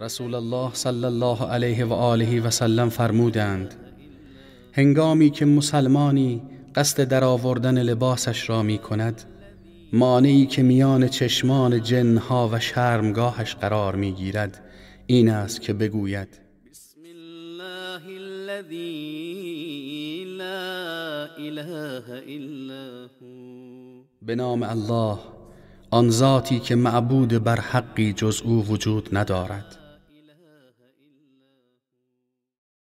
رسول الله صلی الله علیه و آله و سلم فرمودند هنگامی که مسلمانی قصد درآوردن لباسش را می کند مانعی که میان چشمان جنها و شرمگاهش قرار می گیرد این است که بگوید بسم الله الذي لا اله الا هو به نام الله آن ذاتی که معبود بر حقی جز او وجود ندارد